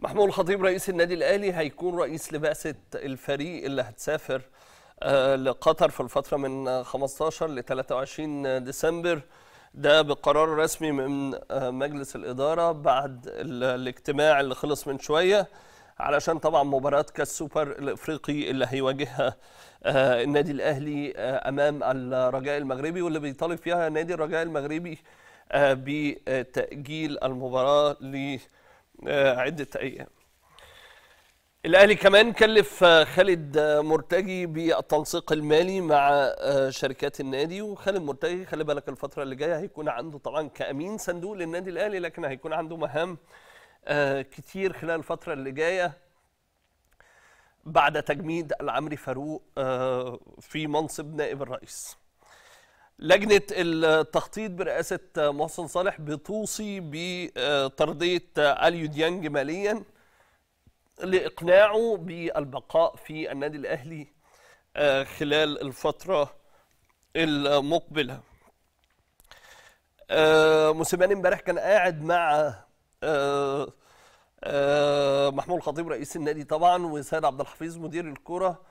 محمود الخطيب رئيس النادي الاهلي هيكون رئيس لبعثه الفريق اللي هتسافر آه، لقطر في الفتره من 15 ل 23 ديسمبر ده بقرار رسمي من آه، مجلس الاداره بعد الاجتماع اللي خلص من شويه علشان طبعا مباراه كاس سوبر الافريقي اللي هيواجهها آه، النادي الاهلي امام الرجاء المغربي واللي بيطالب فيها نادي الرجاء المغربي بتاجيل المباراه ل آه، عدة أيام الأهلي كمان كلف آه، خالد آه، مرتجي بالتنسيق المالي مع شركات النادي وخالد مرتجي خلي بالك الفترة اللي جاية هيكون عنده طبعا كأمين صندوق للنادي الأهلي لكن هيكون عنده مهام كتير خلال الفترة اللي جاية بعد تجميد العمري فاروق في منصب نائب الرئيس لجنة التخطيط برئاسة محسن صالح بتوصي بطردية أليو ديانج ماليا لإقناعه بالبقاء في النادي الأهلي آه، خلال الفترة المقبلة آه، موسيماني امبارح كان قاعد مع آه، محمود الخطيب رئيس النادي طبعا وسيد عبد الحفيظ مدير الكرة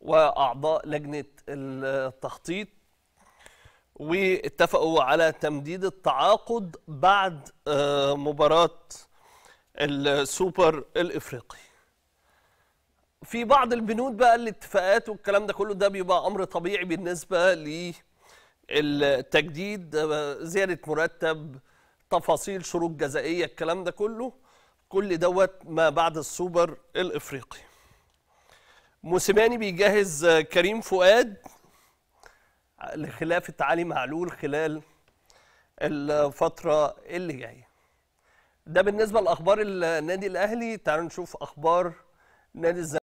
وأعضاء لجنة التخطيط واتفقوا على تمديد التعاقد بعد آه، مباراة السوبر الإفريقي في بعض البنود بقى الاتفاقات والكلام ده كله ده بيبقى أمر طبيعي بالنسبة للتجديد آه، زيادة مرتب تفاصيل شروط جزائية الكلام ده كله كل دوت ما بعد السوبر الإفريقي موسيماني بيجهز آه، كريم فؤاد لخلافة علي معلول خلال الفترة اللي جاية ده بالنسبة لأخبار النادي الأهلي تعالوا نشوف أخبار نادي الزمالك